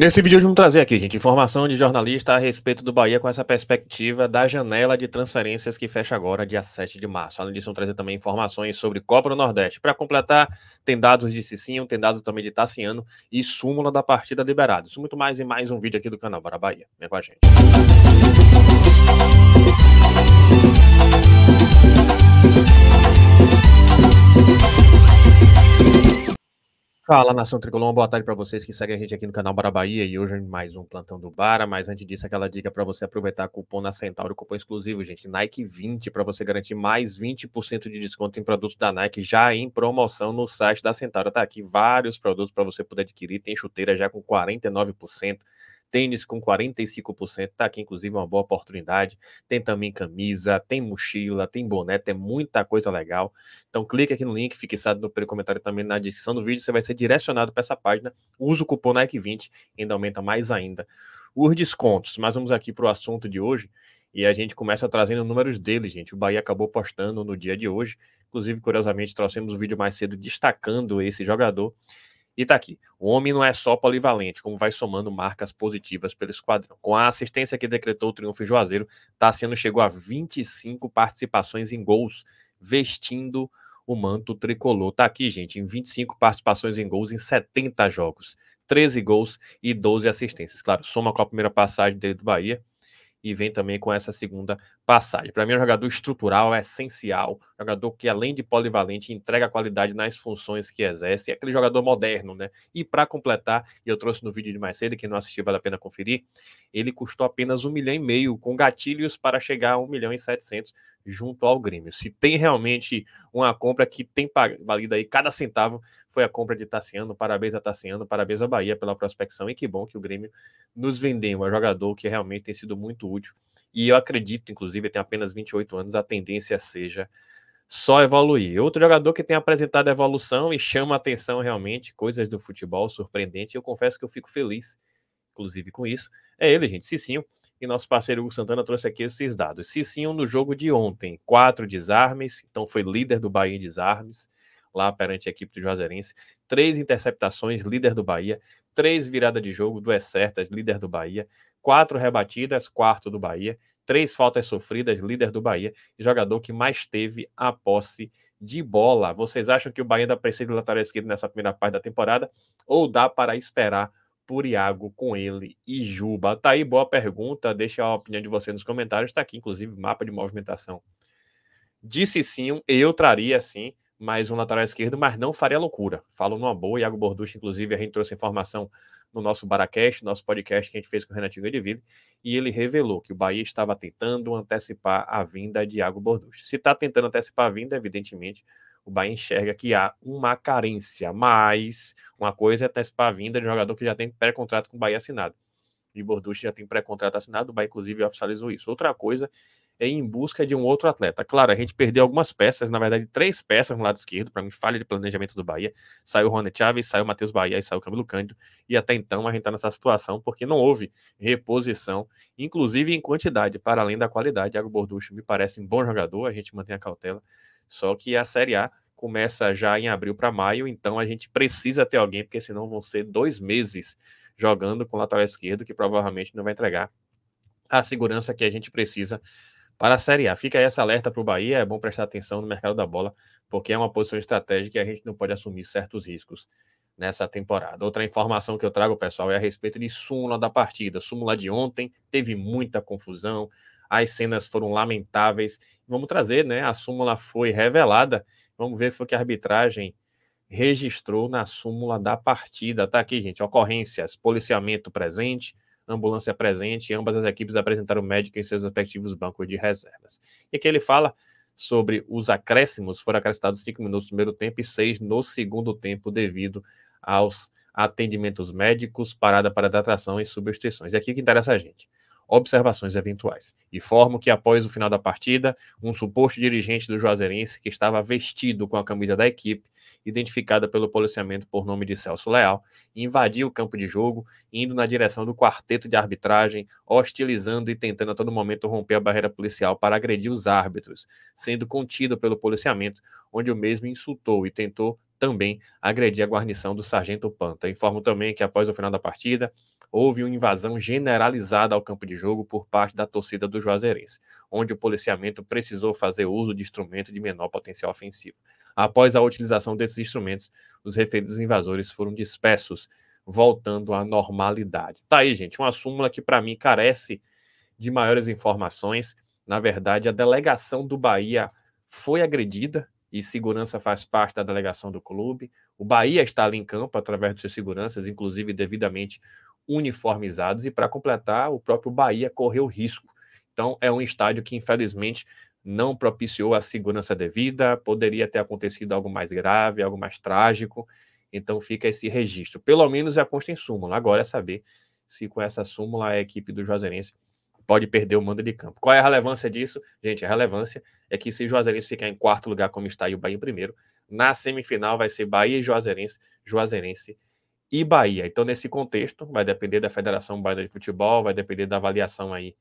Nesse vídeo, vamos trazer aqui, gente, informação de jornalista a respeito do Bahia com essa perspectiva da janela de transferências que fecha agora, dia 7 de março. Além disso, vamos trazer também informações sobre Copa do Nordeste. Para completar, tem dados de Cicinho, tem dados também de Tassiano e súmula da partida liberada. Isso muito mais em mais um vídeo aqui do canal Bora Bahia. Vem com a gente. Fala, nação tricolor, uma boa tarde para vocês que seguem a gente aqui no canal Bara Bahia e hoje mais um plantão do Bara, mas antes disso aquela dica para você aproveitar cupom na Centauro, cupom exclusivo, gente, Nike 20 para você garantir mais 20% de desconto em produtos da Nike já em promoção no site da Centauro. Tá aqui vários produtos para você poder adquirir, tem chuteira já com 49%, Tênis com 45%, tá aqui inclusive uma boa oportunidade. Tem também camisa, tem mochila, tem boné, tem muita coisa legal. Então clique aqui no link fixado no comentário também na descrição do vídeo, você vai ser direcionado para essa página. Usa o cupom Nike20, ainda aumenta mais ainda os descontos. Mas vamos aqui para o assunto de hoje. E a gente começa trazendo números dele, gente. O Bahia acabou postando no dia de hoje. Inclusive, curiosamente, trouxemos um vídeo mais cedo destacando esse jogador. E tá aqui. O homem não é só polivalente, como vai somando marcas positivas pelo esquadrão. Com a assistência que decretou o triunfo em Juazeiro, Tassiano tá chegou a 25 participações em gols, vestindo o manto tricolor. Tá aqui, gente, em 25 participações em gols em 70 jogos. 13 gols e 12 assistências. Claro, soma com a primeira passagem dele do Bahia e vem também com essa segunda passagem. Para mim, é um jogador estrutural, é essencial, jogador que, além de polivalente, entrega qualidade nas funções que exerce, é aquele jogador moderno, né? E para completar, e eu trouxe no vídeo de mais cedo, quem não assistiu vale a pena conferir, ele custou apenas um milhão e meio, com gatilhos para chegar a um milhão e setecentos junto ao Grêmio. Se tem realmente uma compra que tem valido aí cada centavo, foi a compra de Tassiano, parabéns a Tassiano, parabéns à Bahia pela prospecção, e que bom que o Grêmio nos vendeu, é um jogador que realmente tem sido muito útil e eu acredito, inclusive, tem apenas 28 anos, a tendência seja só evoluir. Outro jogador que tem apresentado evolução e chama atenção realmente, coisas do futebol surpreendente, eu confesso que eu fico feliz, inclusive, com isso. É ele, gente, Cicinho. E nosso parceiro Hugo Santana trouxe aqui esses dados. Cicinho no jogo de ontem, quatro desarmes, então foi líder do Bahia em desarmes, lá perante a equipe do Juazeirense. Três interceptações, líder do Bahia. Três viradas de jogo, duas certas, líder do Bahia quatro rebatidas, quarto do Bahia, três faltas sofridas, líder do Bahia, e jogador que mais teve a posse de bola. Vocês acham que o Bahia ainda precisa de lateral esquerdo nessa primeira parte da temporada? Ou dá para esperar por Iago com ele e Juba? Tá aí, boa pergunta. Deixa a opinião de você nos comentários. Está aqui, inclusive, mapa de movimentação. Disse sim, eu traria sim mais um lateral esquerdo, mas não faria loucura. Falo numa boa, Iago Borducci, inclusive, a gente trouxe informação no nosso Baracast, nosso podcast que a gente fez com o Renatinho Gadeville, e ele revelou que o Bahia estava tentando antecipar a vinda de Iago Borducci. Se está tentando antecipar a vinda, evidentemente, o Bahia enxerga que há uma carência, mas uma coisa é antecipar a vinda de um jogador que já tem pré-contrato com o Bahia assinado. E Borducci já tem pré-contrato assinado, o Bahia, inclusive, oficializou isso. Outra coisa é em busca de um outro atleta. Claro, a gente perdeu algumas peças, na verdade, três peças no lado esquerdo, para mim, falha de planejamento do Bahia. Saiu o Rony Chaves, saiu o Matheus Bahia e saiu o Camilo Cândido. E até então a gente está nessa situação porque não houve reposição, inclusive em quantidade, para além da qualidade. Iago Borducho me parece um bom jogador, a gente mantém a cautela. Só que a Série A começa já em abril para maio, então a gente precisa ter alguém, porque senão vão ser dois meses jogando com o lateral esquerdo, que provavelmente não vai entregar a segurança que a gente precisa para a Série A. Fica aí essa alerta para o Bahia, é bom prestar atenção no mercado da bola, porque é uma posição estratégica e a gente não pode assumir certos riscos nessa temporada. Outra informação que eu trago, pessoal, é a respeito de súmula da partida. Súmula de ontem teve muita confusão, as cenas foram lamentáveis. Vamos trazer, né? A súmula foi revelada. Vamos ver o que foi que a arbitragem registrou na súmula da partida. Tá aqui, gente. Ocorrências, policiamento presente, ambulância é presente, e ambas as equipes apresentaram médico em seus respectivos bancos de reservas. E aqui ele fala sobre os acréscimos, foram acrescentados cinco minutos no primeiro tempo e seis no segundo tempo devido aos atendimentos médicos, parada para datação e substituições. E aqui que interessa a gente observações eventuais. Informo que após o final da partida, um suposto dirigente do Juazeirense que estava vestido com a camisa da equipe, identificada pelo policiamento por nome de Celso Leal, invadiu o campo de jogo, indo na direção do quarteto de arbitragem, hostilizando e tentando a todo momento romper a barreira policial para agredir os árbitros, sendo contido pelo policiamento, onde o mesmo insultou e tentou também agredir a guarnição do Sargento Panta. Informo também que após o final da partida, houve uma invasão generalizada ao campo de jogo por parte da torcida do Juazeirense, onde o policiamento precisou fazer uso de instrumento de menor potencial ofensivo. Após a utilização desses instrumentos, os referidos invasores foram dispersos, voltando à normalidade. Tá aí, gente, uma súmula que para mim carece de maiores informações. Na verdade, a delegação do Bahia foi agredida e segurança faz parte da delegação do clube. O Bahia está ali em campo através dos seus seguranças, inclusive devidamente uniformizados, e para completar, o próprio Bahia correu risco. Então, é um estádio que, infelizmente, não propiciou a segurança devida, poderia ter acontecido algo mais grave, algo mais trágico. Então, fica esse registro. Pelo menos já é consta em súmula. Agora é saber se com essa súmula a equipe do Juazeirense pode perder o mando de campo. Qual é a relevância disso? Gente, a relevância é que se o Juazeirense ficar em quarto lugar como está aí o Bahia em primeiro, na semifinal vai ser Bahia e Juazeirense, Juazeirense e Bahia. Então, nesse contexto, vai depender da Federação Baiana de Futebol, vai depender da avaliação aí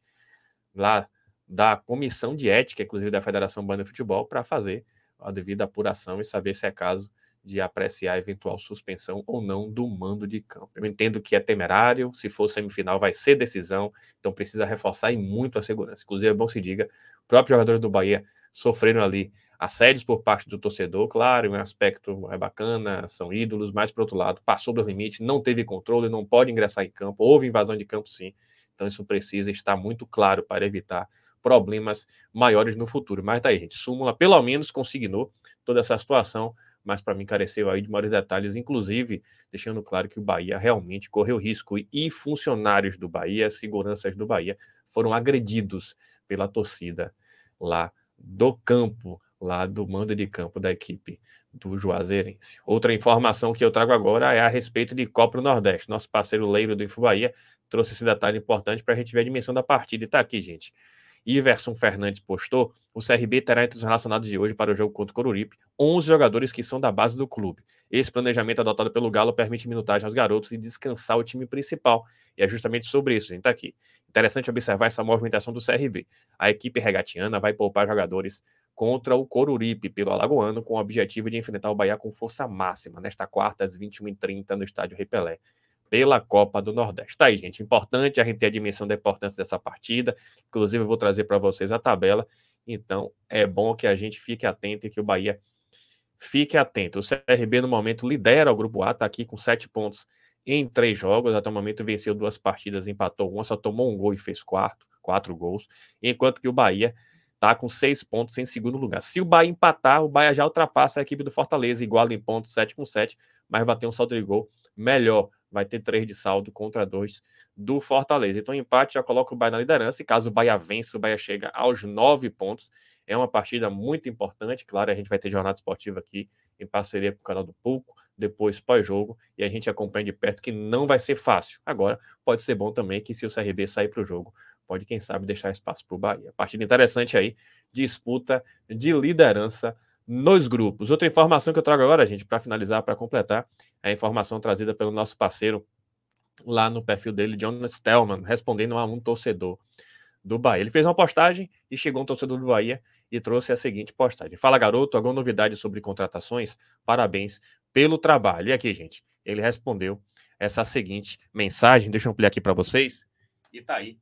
lá da comissão de ética, inclusive da Federação Baiana de Futebol, para fazer a devida apuração e saber se é caso de apreciar a eventual suspensão ou não do mando de campo. Eu entendo que é temerário, se for semifinal vai ser decisão, então precisa reforçar e muito a segurança. Inclusive, é bom se diga, próprios jogadores do Bahia sofreram ali assédios por parte do torcedor, claro, um aspecto é bacana, são ídolos, mas por outro lado, passou do limite, não teve controle, não pode ingressar em campo, houve invasão de campo sim, então isso precisa estar muito claro para evitar problemas maiores no futuro. Mas tá aí, gente, súmula pelo menos consignou toda essa situação mas para mim careceu aí de maiores detalhes, inclusive deixando claro que o Bahia realmente correu risco e funcionários do Bahia, seguranças do Bahia, foram agredidos pela torcida lá do campo, lá do mando de campo da equipe do Juazeirense. Outra informação que eu trago agora é a respeito de Copa Nordeste. Nosso parceiro Leiro do Info Bahia trouxe esse detalhe importante para a gente ver a dimensão da partida. E está aqui, gente. Iverson Fernandes postou, o CRB terá entre os relacionados de hoje para o jogo contra o Coruripe 11 jogadores que são da base do clube. Esse planejamento adotado pelo Galo permite minutagem aos garotos e descansar o time principal. E é justamente sobre isso, a gente está aqui. Interessante observar essa movimentação do CRB. A equipe regatiana vai poupar jogadores contra o Coruripe pelo Alagoano com o objetivo de enfrentar o Bahia com força máxima nesta quarta às 21h30 no estádio Repelé pela Copa do Nordeste. Tá aí, gente. Importante a gente ter a dimensão da importância dessa partida. Inclusive, eu vou trazer para vocês a tabela. Então, é bom que a gente fique atento e que o Bahia fique atento. O CRB, no momento, lidera o Grupo A, está aqui com sete pontos em três jogos. Até o momento, venceu duas partidas, empatou uma, só tomou um gol e fez quarto, quatro gols. Enquanto que o Bahia está com seis pontos em segundo lugar. Se o Bahia empatar, o Bahia já ultrapassa a equipe do Fortaleza, igual em pontos, sete com sete mas bater um saldo de gol melhor. Vai ter três de saldo contra dois do Fortaleza. Então, empate já coloca o Bahia na liderança. E caso o Bahia vença, o Bahia chega aos nove pontos. É uma partida muito importante. Claro, a gente vai ter jornada esportiva aqui em parceria com o canal do Pulco, depois pós-jogo, e a gente acompanha de perto que não vai ser fácil. Agora, pode ser bom também que se o CRB sair para o jogo, pode, quem sabe, deixar espaço para o Bahia. Partida interessante aí, disputa de liderança nos grupos. Outra informação que eu trago agora, gente, para finalizar, para completar, é a informação trazida pelo nosso parceiro lá no perfil dele, Jonas Stellman, respondendo a um torcedor do Bahia. Ele fez uma postagem e chegou um torcedor do Bahia e trouxe a seguinte postagem. Fala, garoto, alguma novidade sobre contratações? Parabéns pelo trabalho. E aqui, gente, ele respondeu essa seguinte mensagem. Deixa eu ampliar aqui para vocês. E tá aí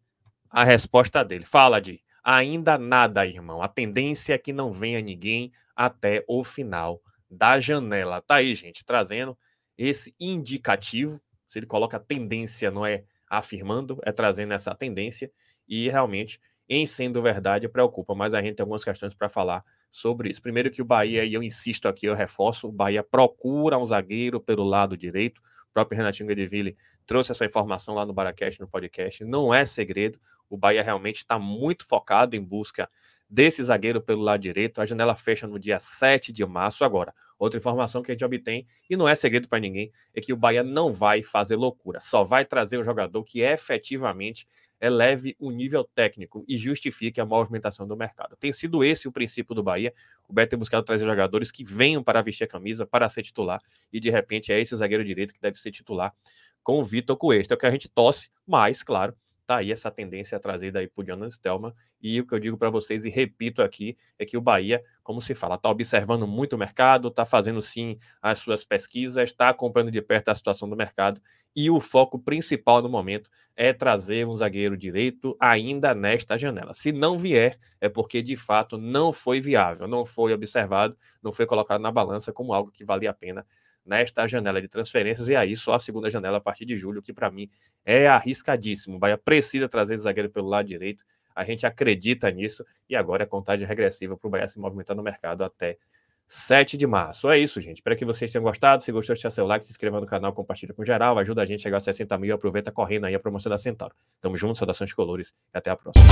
a resposta dele. Fala de ainda nada, irmão. A tendência é que não venha ninguém até o final da janela. Tá aí, gente, trazendo esse indicativo. Se ele coloca tendência, não é afirmando, é trazendo essa tendência. E realmente, em sendo verdade, preocupa. Mas a gente tem algumas questões para falar sobre isso. Primeiro, que o Bahia, e eu insisto aqui, eu reforço: o Bahia procura um zagueiro pelo lado direito. O próprio Renatinho Gadeville trouxe essa informação lá no Baracast, no podcast. Não é segredo. O Bahia realmente está muito focado em busca desse zagueiro pelo lado direito. A janela fecha no dia 7 de março. Agora, outra informação que a gente obtém, e não é segredo para ninguém, é que o Bahia não vai fazer loucura, só vai trazer um jogador que efetivamente eleve é o nível técnico e justifique a movimentação do mercado. Tem sido esse o princípio do Bahia. O Beto tem buscado trazer jogadores que venham para vestir a camisa, para ser titular, e de repente é esse zagueiro direito que deve ser titular com o Vitor Coelho. É o que a gente tosse mas, claro, tá aí essa tendência trazida aí por Jonas Stelman. E o que eu digo para vocês e repito aqui é que o Bahia, como se fala, está observando muito o mercado, está fazendo sim as suas pesquisas, está acompanhando de perto a situação do mercado. E o foco principal no momento é trazer um zagueiro direito ainda nesta janela. Se não vier, é porque de fato não foi viável, não foi observado, não foi colocado na balança como algo que valia a pena nesta janela de transferências, e aí só a segunda janela a partir de julho, que para mim é arriscadíssimo. O Bahia precisa trazer zagueiro pelo lado direito, a gente acredita nisso, e agora é contagem regressiva para o Bahia se movimentar no mercado até 7 de março. É isso, gente. Espero que vocês tenham gostado. Se gostou, deixa seu like, se inscreva no canal, compartilha com geral, ajuda a gente a chegar aos 60 mil e aproveita correndo aí a promoção da Centauro. Tamo junto, saudações colores e até a próxima.